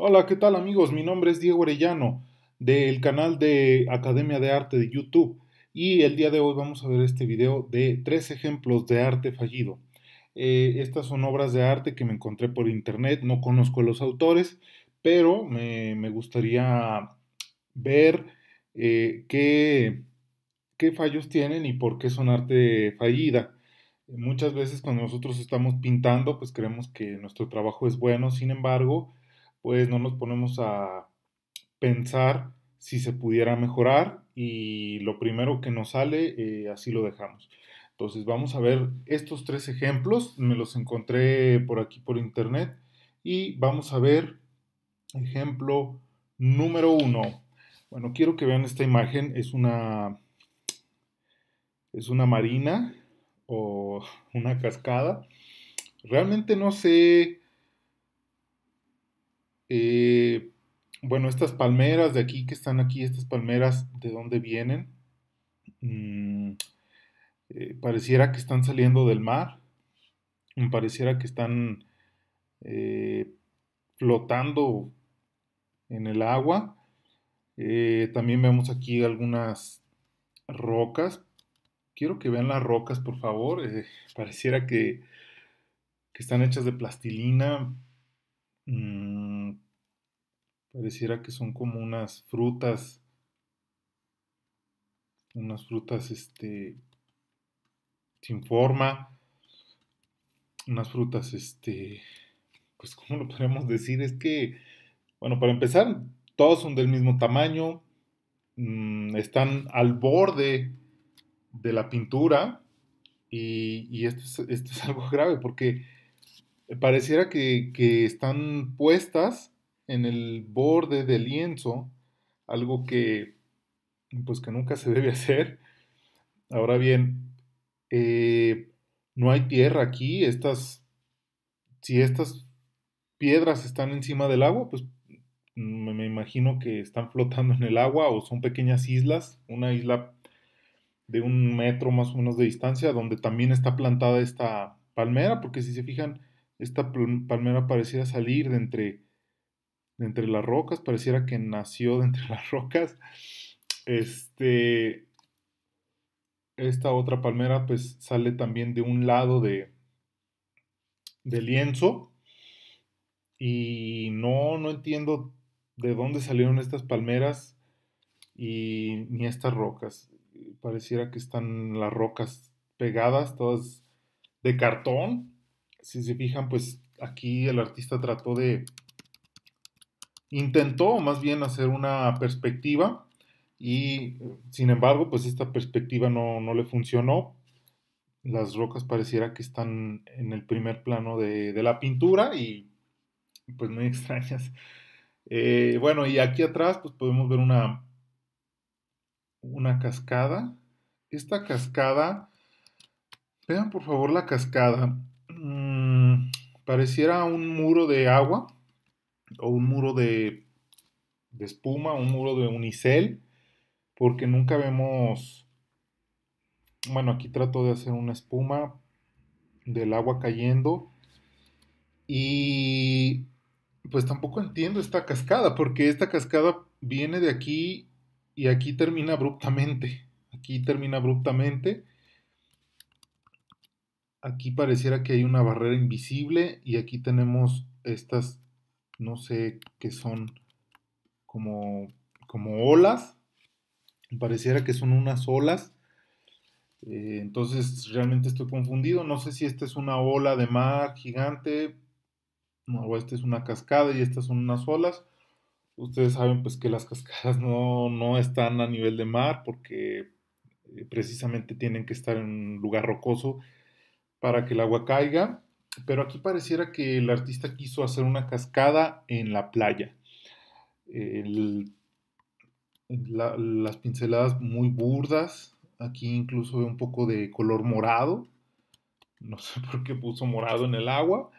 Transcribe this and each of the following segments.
Hola, ¿qué tal amigos? Mi nombre es Diego Arellano del canal de Academia de Arte de YouTube y el día de hoy vamos a ver este video de tres ejemplos de arte fallido. Eh, estas son obras de arte que me encontré por internet, no conozco a los autores, pero me, gustaría ver eh, qué, qué fallos tienen y por qué son arte fallida. Muchas veces cuando nosotros estamos pintando, pues creemos que nuestro trabajo es bueno, sin embargo, pues no nos ponemos a pensar si se pudiera mejorar y lo primero que nos sale, eh, así lo dejamos. Entonces vamos a ver estos tres ejemplos, me los encontré por aquí por internet y vamos a ver ejemplo número uno. Bueno, quiero que vean esta imagen, es una, es una marina o una cascada. Realmente no sé eh, bueno, estas palmeras de aquí que están aquí, estas palmeras, ¿de dónde vienen? Mm, eh, pareciera que están saliendo del mar, mm, pareciera que están eh, flotando en el agua. también vemos aquí algunas rocas. Quiero que vean las rocas, por favor. pareciera que, están hechas de plastilina. Mm, Pareciera que son como unas frutas. Unas frutas este, sin forma. Unas frutas, este, pues, ¿cómo lo podemos decir? Es que, bueno, para empezar, todos son del mismo tamaño. Mm, están al borde de la pintura. Y, esto, es, algo grave porque pareciera que están puestas en el borde del lienzo, algo que pues que nunca se debe hacer. Ahora bien, eh, no hay tierra aquí, estas, si estas piedras están encima del agua, pues me, me imagino que están flotando en el agua o son pequeñas islas, una isla de un metro más o menos de distancia, donde también está plantada esta palmera, porque si se fijan, esta palmera pareciera salir de entre entre las rocas, pareciera que nació de entre las rocas. Este, esta otra palmera pues sale también de un lado de, de lienzo y no, no entiendo de dónde salieron estas palmeras y ni estas rocas. Pareciera que están las rocas pegadas, todas de cartón. Si se fijan, pues aquí el artista trató de, intentó más bien hacer una perspectiva y sin embargo, pues esta perspectiva no, le funcionó. Las rocas pareciera que están en el primer plano de, la pintura y pues muy extrañas. Eh, bueno, y aquí atrás pues podemos ver una, una cascada. Esta cascada, vean por favor la cascada, mm, pareciera un muro de agua, o un muro de, espuma, un muro de unicel, porque nunca vemos, bueno, aquí trato de hacer una espuma del agua cayendo y pues tampoco entiendo esta cascada, porque esta cascada viene de aquí y aquí termina abruptamente. Aquí termina abruptamente. Aquí pareciera que hay una barrera invisible y aquí tenemos estas no sé qué son como, como olas. Pareciera que son unas olas. Eh, entonces realmente estoy confundido. No sé si esta es una ola de mar gigante o esta es una cascada y estas son unas olas. Ustedes saben pues que las cascadas no, no están a nivel de mar porque eh, precisamente tienen que estar en un lugar rocoso para que el agua caiga pero aquí pareciera que el artista quiso hacer una cascada en la playa. las pinceladas muy burdas, aquí incluso un poco de color morado, no sé por qué puso morado en el agua,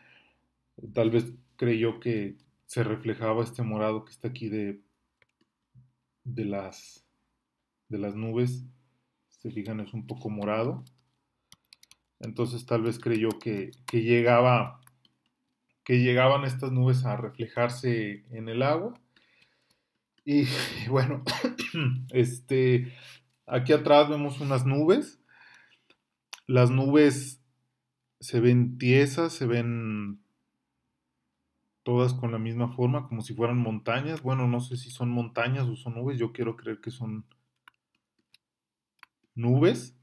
tal vez creyó que se reflejaba este morado que está aquí de, las, de las nubes, se fijan es un poco morado, entonces tal vez creyó que, llegaba, que llegaban estas nubes a reflejarse en el agua. Y bueno, este, aquí atrás vemos unas nubes. Las nubes se ven tiesas, se ven todas con la misma forma, como si fueran montañas. Bueno, no sé si son montañas o son nubes, yo quiero creer que son nubes.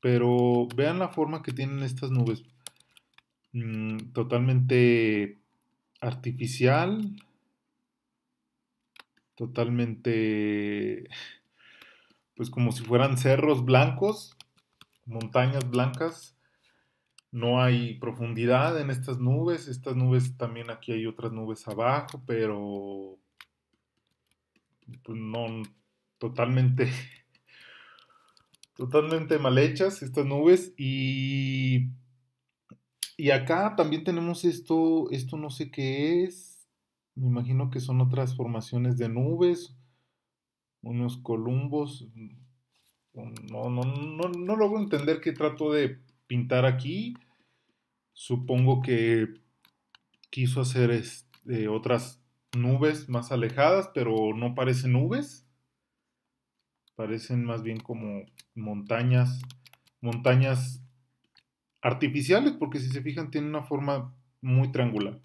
Pero vean la forma que tienen estas nubes. Mm, totalmente artificial. Totalmente... Pues como si fueran cerros blancos, montañas blancas. No hay profundidad en estas nubes. Estas nubes también aquí hay otras nubes abajo, pero... Pues no, totalmente totalmente mal hechas estas nubes y y acá también tenemos esto, esto no sé qué es. Me imagino que son otras formaciones de nubes, unos columbos. No, no, no, no logro entender qué trato de pintar aquí. Supongo que quiso hacer este, otras nubes más alejadas, pero no parecen nubes parecen más bien como montañas, montañas artificiales, porque si se fijan tiene una forma muy triangular.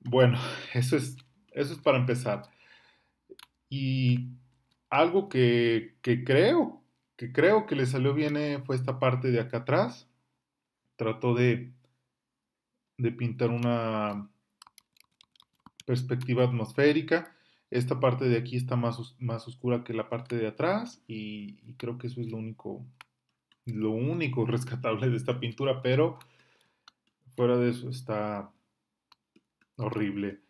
Bueno, eso es, eso es para empezar. Y algo que, creo, que creo que le salió bien eh, fue esta parte de acá atrás. Trató de, de pintar una perspectiva atmosférica esta parte de aquí está más, más oscura que la parte de atrás y, creo que eso es lo único, lo único rescatable de esta pintura, pero fuera de eso está horrible.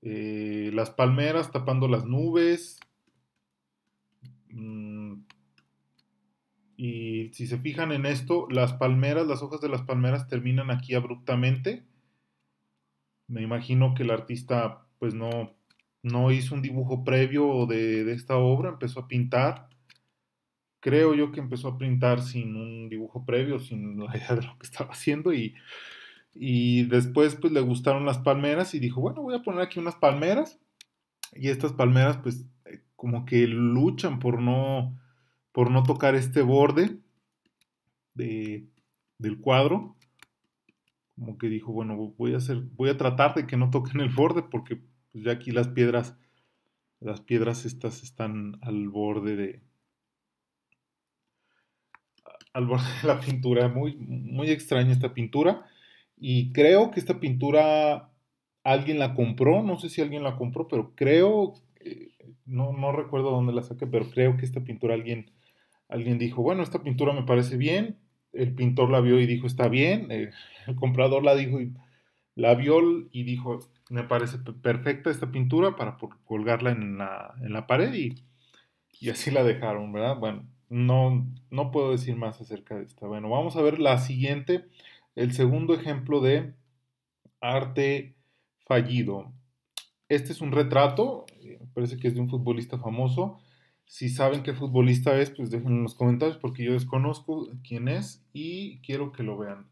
Eh, las palmeras tapando las nubes. Mm. y si se fijan en esto, las palmeras, las hojas de las palmeras terminan aquí abruptamente. Me imagino que el artista pues no no hizo un dibujo previo de, esta obra, empezó a pintar. Creo yo que empezó a pintar sin un dibujo previo, sin la idea de lo que estaba haciendo y, y después pues le gustaron las palmeras y dijo, bueno, voy a poner aquí unas palmeras y estas palmeras pues eh, como que luchan por no, por no tocar este borde de, del cuadro. Como que dijo, bueno, voy a, hacer, voy a tratar de que no toquen el borde porque pues ya aquí las piedras, las piedras estas están al borde de, al borde de la pintura, muy, muy extraña esta pintura, y creo que esta pintura alguien la compró, no sé si alguien la compró, pero creo, eh, no, no recuerdo dónde la saqué, pero creo que esta pintura alguien, alguien dijo, bueno, esta pintura me parece bien, el pintor la vio y dijo, está bien, eh, el comprador la dijo y la vio y dijo, me parece perfecta esta pintura para colgarla en la, pared y, y, así la dejaron, ¿verdad? Bueno, no, no puedo decir más acerca de esta. Bueno, vamos a ver la siguiente, el segundo ejemplo de arte fallido. Este es un retrato, eh, parece que es de un futbolista famoso. Si saben qué futbolista es, pues déjenlo en los comentarios porque yo desconozco quién es y quiero que lo vean,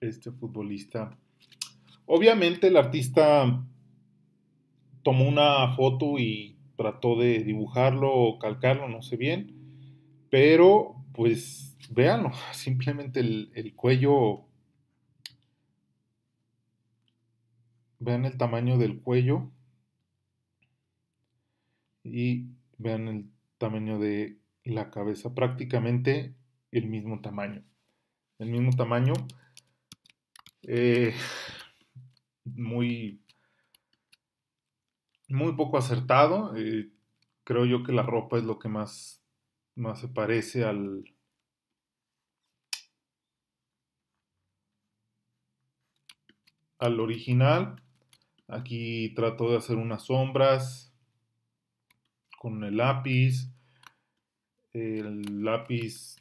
este futbolista Obviamente el artista tomó una foto y trató de dibujarlo o calcarlo, no sé bien, pero pues véanlo, simplemente el, el cuello, vean el tamaño del cuello y vean el tamaño de la cabeza, prácticamente el mismo tamaño, el mismo tamaño. Eh, muy, muy poco acertado. Eh, creo yo que la ropa es lo que más, más se parece al, al original. Aquí trato de hacer unas sombras con el lápiz. El lápiz,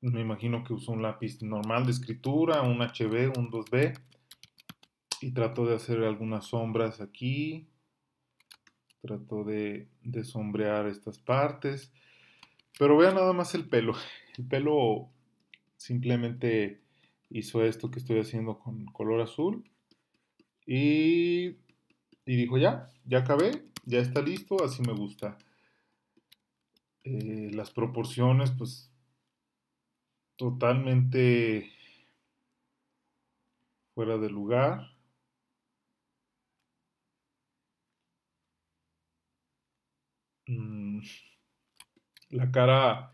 me imagino que uso un lápiz normal de escritura, un HB, un 2B y trato de hacer algunas sombras aquí. Trato de, sombrear estas partes. Pero vea nada más el pelo. El pelo simplemente hizo esto que estoy haciendo con color azul. Y, dijo ya, ya acabé, ya está listo, así me gusta. Eh, las proporciones, pues totalmente fuera de lugar. Mm, la cara,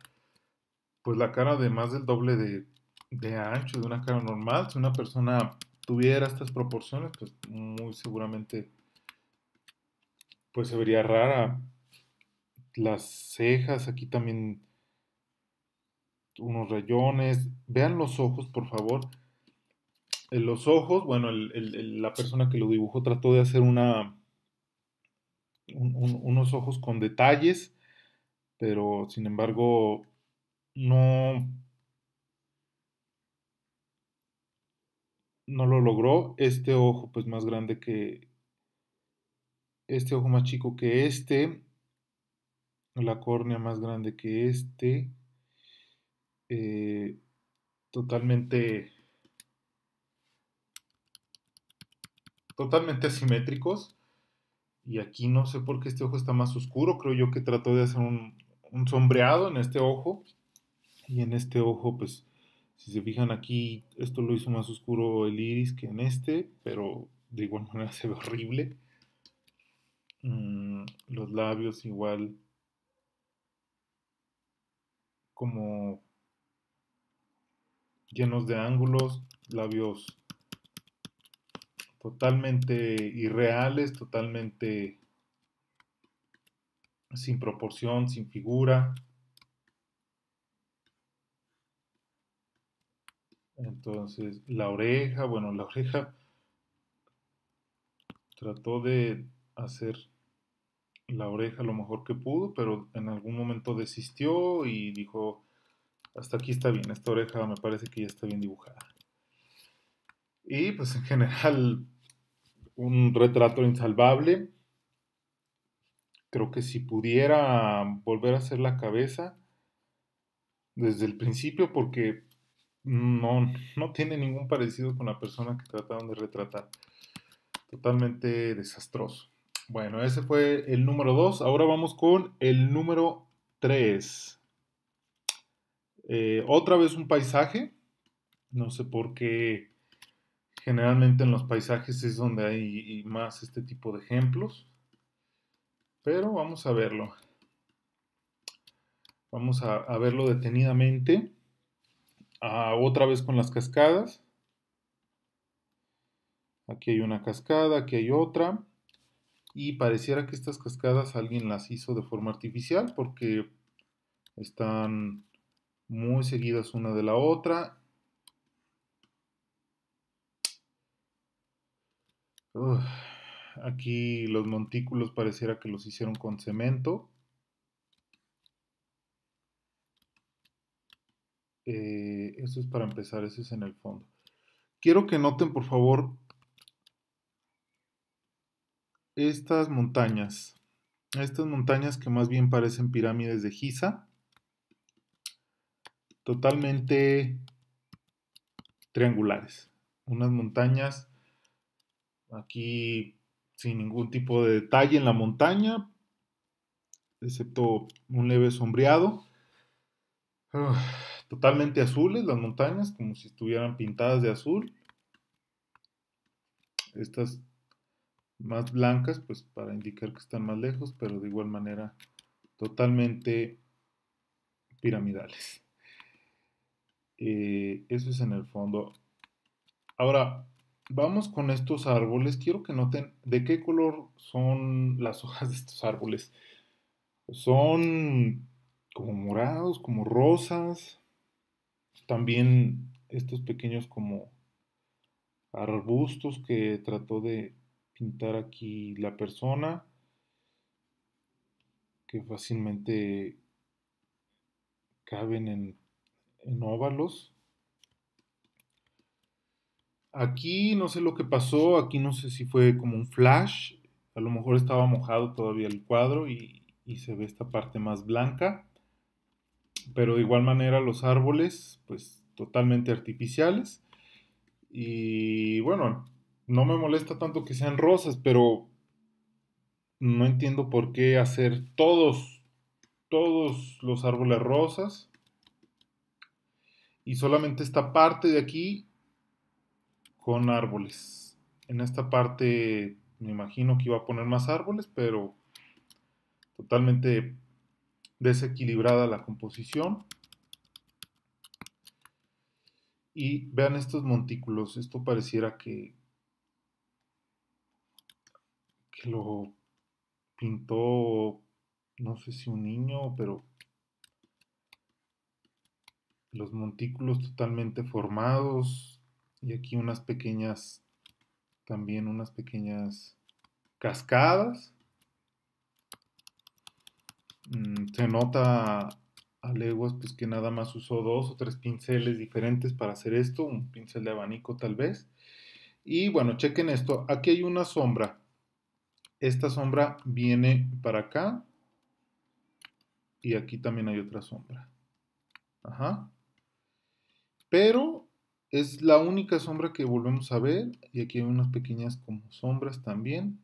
pues la cara de más del doble de, ancho de una cara normal. Si una persona tuviera estas proporciones, pues muy seguramente pues se vería rara. Las cejas, aquí también unos rayones. Vean los ojos, por favor. En los ojos, bueno, la persona que lo dibujó trató de hacer una unos ojos con detalles, pero sin embargo no, no lo logró. Este ojo pues más grande que este ojo más chico que este, la córnea más grande que este, eh, totalmente totalmente simétricos y aquí no sé por qué este ojo está más oscuro. Creo yo que trató de hacer un, sombreado en este ojo. Y en este ojo, pues, si se fijan aquí, esto lo hizo más oscuro el iris que en este, pero de igual manera se ve horrible. Mm, los labios igual como llenos de ángulos, labios totalmente irreales, totalmente sin proporción, sin figura. Entonces, la oreja, bueno, la oreja trató de hacer la oreja lo mejor que pudo, pero en algún momento desistió y dijo, hasta aquí está bien, esta oreja me parece que ya está bien dibujada. Y pues en general un retrato insalvable. Creo que si pudiera volver a hacer la cabeza desde el principio porque no, no tiene ningún parecido con la persona que trataron de retratar. Totalmente desastroso. Bueno, ese fue el número 2. Ahora vamos con el número 3. Eh, otra vez un paisaje. No sé por qué Generalmente en los paisajes es donde hay más este tipo de ejemplos. Pero vamos a verlo. Vamos a, verlo detenidamente. Ah, otra vez con las cascadas. Aquí hay una cascada, aquí hay otra. Y pareciera que estas cascadas alguien las hizo de forma artificial porque están muy seguidas una de la otra aquí los montículos pareciera que los hicieron con cemento. Eh, eso es para empezar, eso es en el fondo. Quiero que noten, por favor, estas montañas. Estas montañas que más bien parecen pirámides de Giza. Totalmente triangulares. Unas montañas Aquí sin ningún tipo de detalle en la montaña, excepto un leve sombreado. totalmente azules las montañas, como si estuvieran pintadas de azul. Estas más blancas, pues para indicar que están más lejos, pero de igual manera totalmente piramidales. Eh, eso es en el fondo. Ahora, vamos con estos árboles. Quiero que noten de qué color son las hojas de estos árboles. Son como morados, como rosas. También estos pequeños como arbustos que trató de pintar aquí la persona. Que fácilmente caben en, en óvalos. Aquí no sé lo que pasó, aquí no sé si fue como un flash, a lo mejor estaba mojado todavía el cuadro y, se ve esta parte más blanca, pero de igual manera los árboles pues totalmente artificiales y bueno, no me molesta tanto que sean rosas, pero no entiendo por qué hacer todos, todos los árboles rosas y solamente esta parte de aquí con árboles. En esta parte me imagino que iba a poner más árboles, pero totalmente desequilibrada la composición. Y vean estos montículos, esto pareciera que, que lo pintó, no sé si un niño, pero los montículos totalmente formados, y aquí unas pequeñas, también unas pequeñas cascadas. Mm, se nota a leguas pues que nada más usó dos o tres pinceles diferentes para hacer esto, un pincel de abanico tal vez. Y bueno, chequen esto, aquí hay una sombra. Esta sombra viene para acá y aquí también hay otra sombra. Ajá. Pero es la única sombra que volvemos a ver y aquí hay unas pequeñas como sombras también.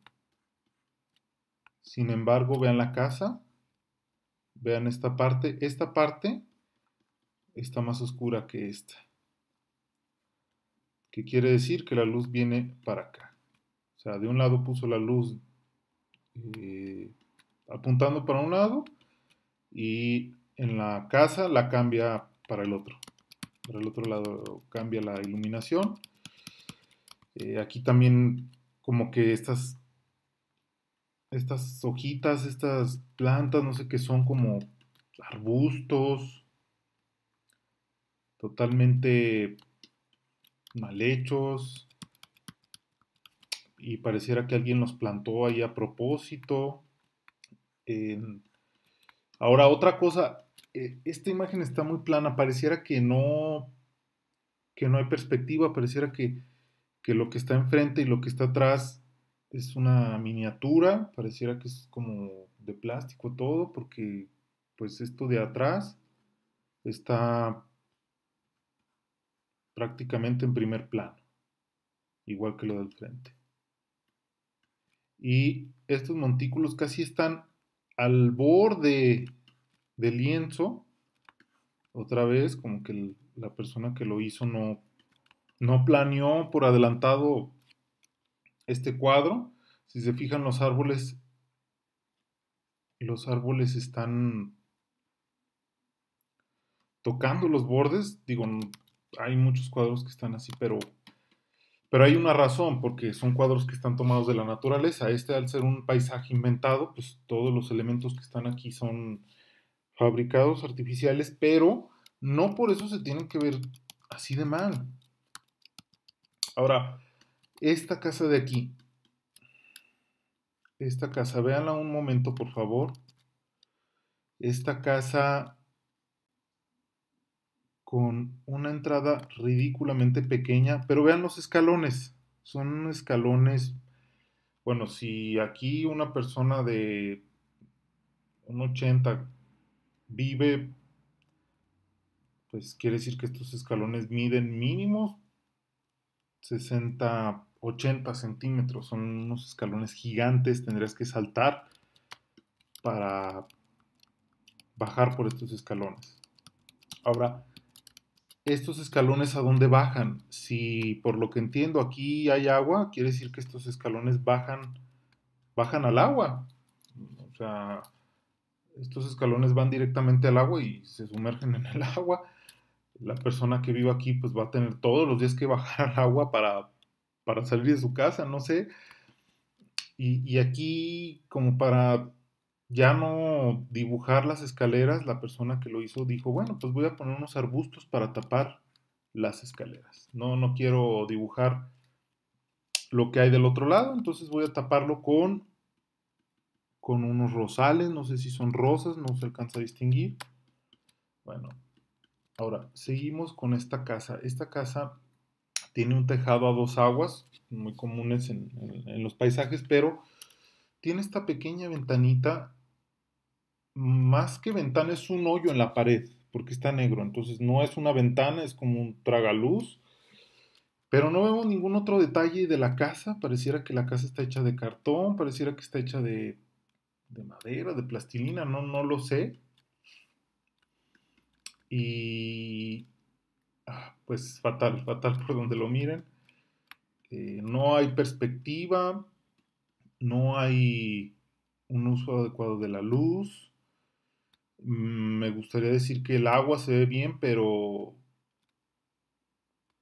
Sin embargo, vean la casa, vean esta parte, esta parte está más oscura que esta. Que quiere decir que la luz viene para acá. O sea, de un lado puso la luz eh, apuntando para un lado y en la casa la cambia para el otro. Para el otro lado cambia la iluminación. Eh, aquí también como que estas, estas hojitas, estas plantas, no sé qué son, como arbustos, totalmente mal hechos. Y pareciera que alguien los plantó ahí a propósito. ahora, otra cosa, eh, esta imagen está muy plana, pareciera que no, que no hay perspectiva, pareciera que, que lo que está enfrente y lo que está atrás es una miniatura, pareciera que es como de plástico todo, porque pues esto de atrás está prácticamente en primer plano, igual que lo del frente. Y estos montículos casi están al borde de lienzo. Otra vez, como que la persona que lo hizo no, no planeó por adelantado este cuadro. Si se fijan los árboles, los árboles están tocando los bordes. Digo, hay muchos cuadros que están así, pero, pero hay una razón, porque son cuadros que están tomados de la naturaleza. Este, al ser un paisaje inventado, pues todos los elementos que están aquí son fabricados artificiales, pero no por eso se tienen que ver así de mal. Ahora, esta casa de aquí, esta casa, véanla un momento por favor. Esta casa con una entrada ridículamente pequeña, pero vean los escalones, son escalones, bueno, si aquí una persona de un 80, vive, pues quiere decir que estos escalones miden mínimos 60, 80 centímetros. Son unos escalones gigantes, tendrías que saltar para bajar por estos escalones. Ahora, estos escalones a dónde bajan. Si por lo que entiendo aquí hay agua, quiere decir que estos escalones bajan, bajan al agua. O sea, estos escalones van directamente al agua y se sumergen en el agua. La persona que vive aquí pues va a tener todos los días que bajar al agua para, para salir de su casa, no sé. Y, y, aquí como para ya no dibujar las escaleras, la persona que lo hizo dijo, bueno, pues voy a poner unos arbustos para tapar las escaleras. No, no quiero dibujar lo que hay del otro lado, entonces voy a taparlo con con unos rosales, no sé si son rosas, no se alcanza a distinguir. Bueno, ahora seguimos con esta casa. Esta casa tiene un tejado a dos aguas, muy comunes en, los paisajes, pero tiene esta pequeña ventanita, más que ventana es un hoyo en la pared, porque está negro, entonces no es una ventana, es como un tragaluz. Pero no vemos ningún otro detalle de la casa. Pareciera que la casa está hecha de cartón, pareciera que está hecha de de madera, de plastilina, no, no lo sé. Y ah, pues fatal, fatal por donde lo miren. Eh, no hay perspectiva, no hay un uso adecuado de la luz. Mm, me gustaría decir que el agua se ve bien, pero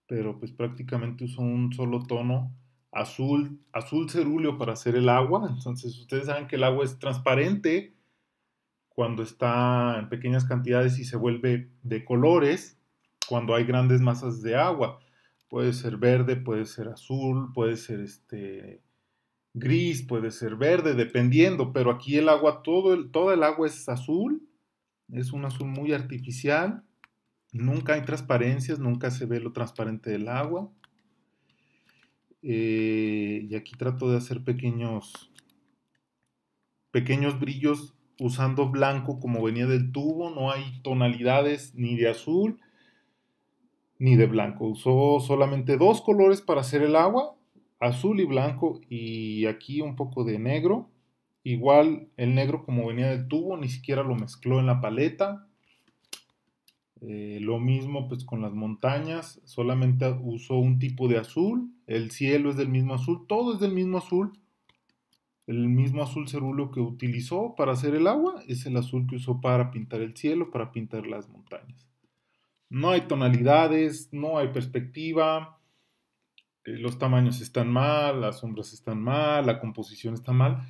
pero pues prácticamente uso un solo tono azul, azul cerúleo para hacer el agua. Entonces ustedes saben que el agua es transparente cuando está en pequeñas cantidades y se vuelve de colores cuando hay grandes masas de agua. Puede ser verde, puede ser azul, puede ser este gris, puede ser verde, dependiendo, pero aquí el agua, todo el, toda el agua es azul, es un azul muy artificial, nunca hay transparencias, nunca se ve lo transparente del agua. Eh, y aquí trato de hacer pequeños, pequeños brillos usando blanco como venía del tubo, no hay tonalidades ni de azul ni de blanco. Usó solamente dos colores para hacer el agua, azul y blanco, y aquí un poco de negro. Igual el negro como venía del tubo, ni siquiera lo mezcló en la paleta. Eh, lo mismo pues con las montañas, solamente usó un tipo de azul, el cielo es del mismo azul, todo es del mismo azul. El mismo azul cerúleo que utilizó para hacer el agua es el azul que usó para pintar el cielo, para pintar las montañas. No hay tonalidades, no hay perspectiva, eh, los tamaños están mal, las sombras están mal, la composición está mal.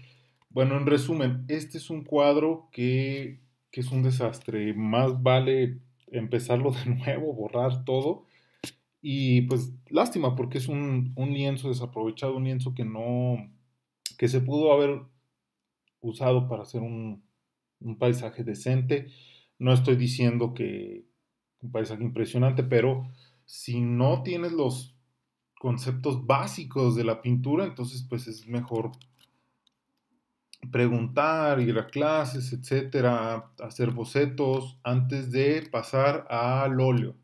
Bueno, en resumen, este es un cuadro que, que es un desastre. Más vale empezarlo de nuevo, borrar todo. Y pues lástima porque es un, lienzo desaprovechado, un lienzo que no, que se pudo haber usado para hacer un, un paisaje decente. No estoy diciendo que un paisaje impresionante, pero si no tienes los conceptos básicos de la pintura, entonces pues es mejor preguntar, ir a clases, etcétera, hacer bocetos antes de pasar al óleo.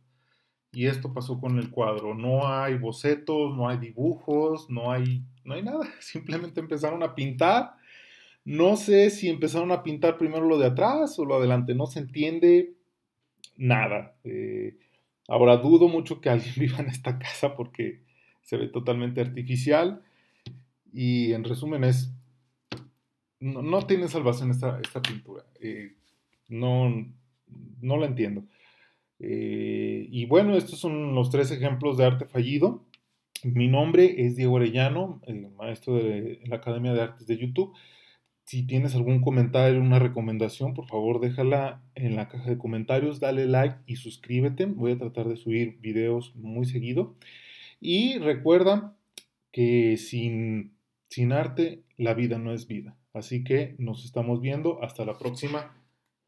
Y esto pasó con el cuadro. No hay bocetos, no hay dibujos, no hay, no hay nada. Simplemente empezaron a pintar. No sé si empezaron a pintar primero lo de atrás o lo adelante. No se entiende nada. Eh, ahora dudo mucho que alguien viva en esta casa porque se ve totalmente artificial. Y en resumen es no, tiene salvación esta, pintura. Eh, no, no la entiendo. Eh, y bueno, estos son los tres ejemplos de arte fallido. Mi nombre es Diego Arellano, el maestro de la Academia de Artes de YouTube. Si tienes algún comentario, una recomendación, por favor déjala en la caja de comentarios, dale like y suscríbete. Voy a tratar de subir videos muy seguido. Y recuerda que sin, sin arte la vida no es vida. Así que nos estamos viendo. Hasta la próxima.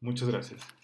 Muchas gracias.